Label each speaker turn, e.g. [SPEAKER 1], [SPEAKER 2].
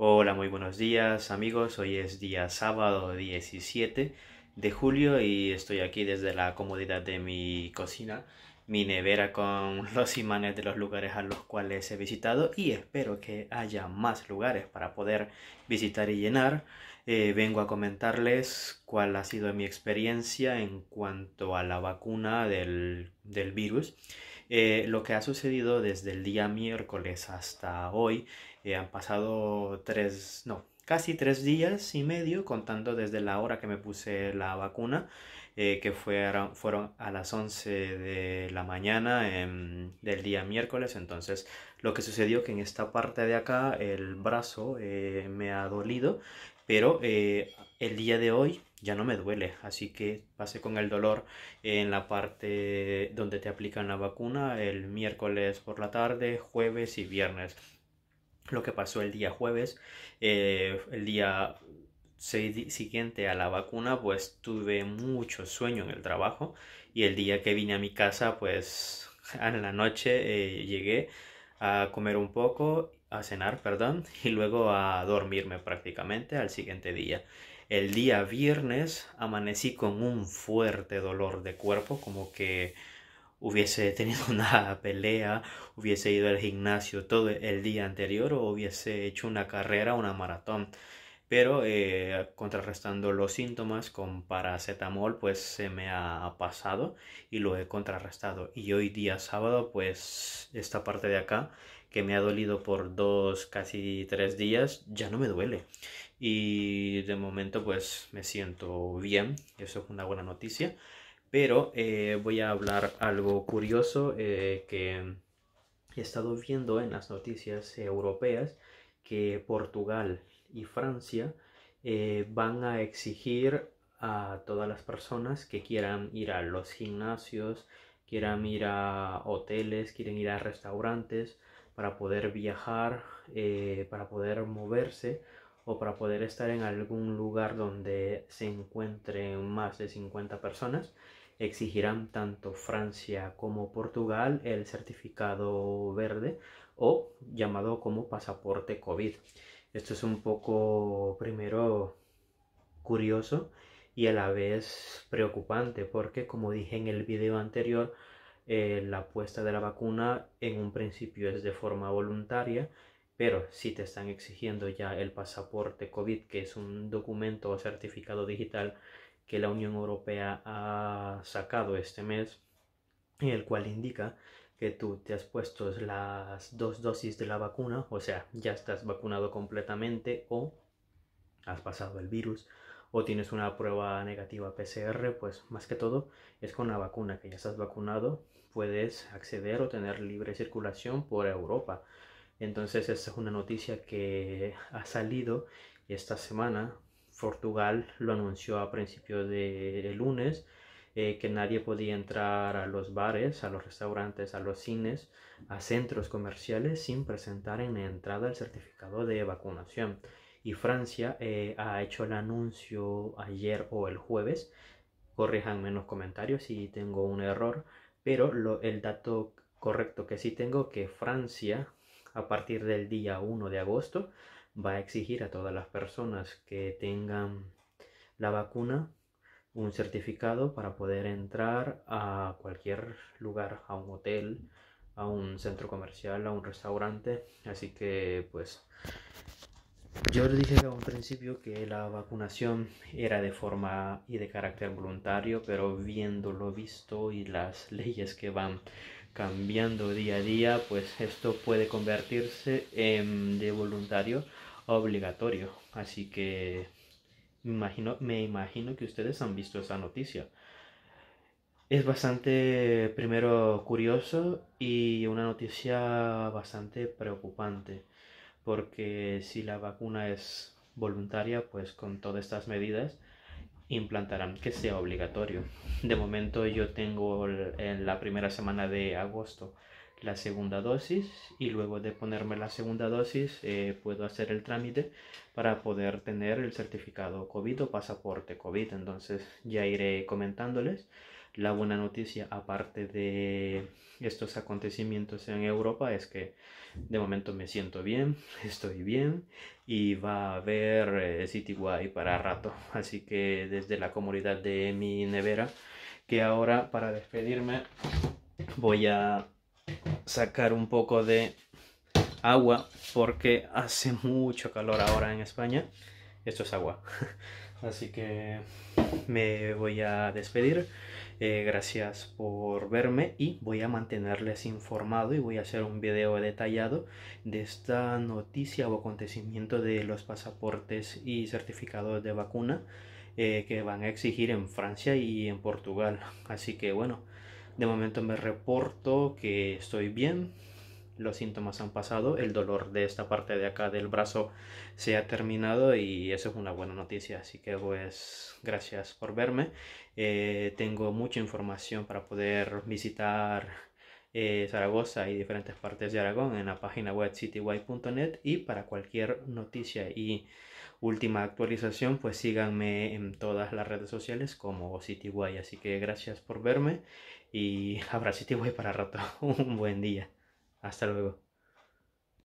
[SPEAKER 1] Hola, muy buenos días amigos. Hoy es día sábado 17 de julio y estoy aquí desde la comodidad de mi cocina, mi nevera con los imanes de los lugares a los cuales he visitado y espero que haya más lugares para poder visitar y llenar. Eh, vengo a comentarles cuál ha sido mi experiencia en cuanto a la vacuna del, virus. Eh, lo que ha sucedido desde el día miércoles hasta hoy han pasado tres, no, casi tres días y medio, contando desde la hora que me puse la vacuna, eh, que fueron, fueron a las 11 de la mañana em, del día miércoles. Entonces, lo que sucedió que en esta parte de acá el brazo eh, me ha dolido, pero eh, el día de hoy ya no me duele, así que pasé con el dolor en la parte donde te aplican la vacuna el miércoles por la tarde, jueves y viernes lo que pasó el día jueves, eh, el día siguiente a la vacuna, pues tuve mucho sueño en el trabajo y el día que vine a mi casa, pues en la noche eh, llegué a comer un poco, a cenar, perdón, y luego a dormirme prácticamente al siguiente día. El día viernes amanecí con un fuerte dolor de cuerpo, como que hubiese tenido una pelea, hubiese ido al gimnasio todo el día anterior o hubiese hecho una carrera, una maratón. Pero eh, contrarrestando los síntomas con paracetamol, pues se me ha pasado y lo he contrarrestado. Y hoy día sábado, pues esta parte de acá, que me ha dolido por dos, casi tres días, ya no me duele. Y de momento, pues me siento bien. Eso es una buena noticia. Pero eh, voy a hablar algo curioso eh, que he estado viendo en las noticias europeas, que Portugal y Francia eh, van a exigir a todas las personas que quieran ir a los gimnasios, quieran ir a hoteles, quieren ir a restaurantes, para poder viajar, para poder moverse o para poder estar en algún lugar donde se encuentren más de 50 personas, exigirán tanto Francia como Portugal el certificado verde o llamado como pasaporte COVID. Esto es un poco primero curioso y a la vez preocupante porque como dije en el video anterior, eh, la puesta de la vacuna en un principio es de forma voluntaria pero si te están exigiendo ya el pasaporte COVID, que es un documento o certificado digital que la Unión Europea ha sacado este mes, el cual indica que tú te has puesto las dos dosis de la vacuna, o sea, ya estás vacunado completamente o has pasado el virus o tienes una prueba negativa PCR, pues más que todo es con la vacuna que ya estás vacunado, puedes acceder o tener libre circulación por Europa. Entonces esta es una noticia que ha salido esta semana Portugal lo anunció a principios de lunes eh, que nadie podía entrar a los bares, a los restaurantes, a los cines, a centros comerciales sin presentar en la entrada el certificado de vacunación. Y Francia eh, ha hecho el anuncio ayer o el jueves, corríjanme en los comentarios si tengo un error, pero el dato correcto que sí tengo que Francia a partir del día 1 de agosto va a exigir a todas las personas que tengan la vacuna un certificado para poder entrar a cualquier lugar, a un hotel, a un centro comercial, a un restaurante. Así que pues yo le dije a un principio que la vacunación era de forma y de carácter voluntario, pero viendo lo visto y las leyes que van cambiando día a día, pues esto puede convertirse en de voluntario obligatorio. Así que imagino, me imagino que ustedes han visto esa noticia. Es bastante, primero, curioso y una noticia bastante preocupante, porque si la vacuna es voluntaria, pues con todas estas medidas, implantarán que sea obligatorio. De momento yo tengo en la primera semana de agosto la segunda dosis y luego de ponerme la segunda dosis eh, puedo hacer el trámite para poder tener el certificado COVID o pasaporte COVID. Entonces ya iré comentándoles la buena noticia, aparte de estos acontecimientos en Europa, es que de momento me siento bien, estoy bien y va a haber eh, Citywide para rato. Así que desde la comunidad de mi nevera, que ahora para despedirme voy a sacar un poco de agua porque hace mucho calor ahora en España. Esto es agua. Así que me voy a despedir. Eh, gracias por verme y voy a mantenerles informado y voy a hacer un video detallado de esta noticia o acontecimiento de los pasaportes y certificados de vacuna eh, que van a exigir en Francia y en Portugal. Así que bueno, de momento me reporto que estoy bien, los síntomas han pasado, el dolor de esta parte de acá del brazo se ha terminado y eso es una buena noticia. Así que pues gracias por verme. Eh, tengo mucha información para poder visitar eh, Zaragoza y diferentes partes de Aragón en la página web citywide.net y para cualquier noticia y última actualización pues síganme en todas las redes sociales como Citywide. Así que gracias por verme y habrá Citywide para rato. Un buen día. Hasta luego.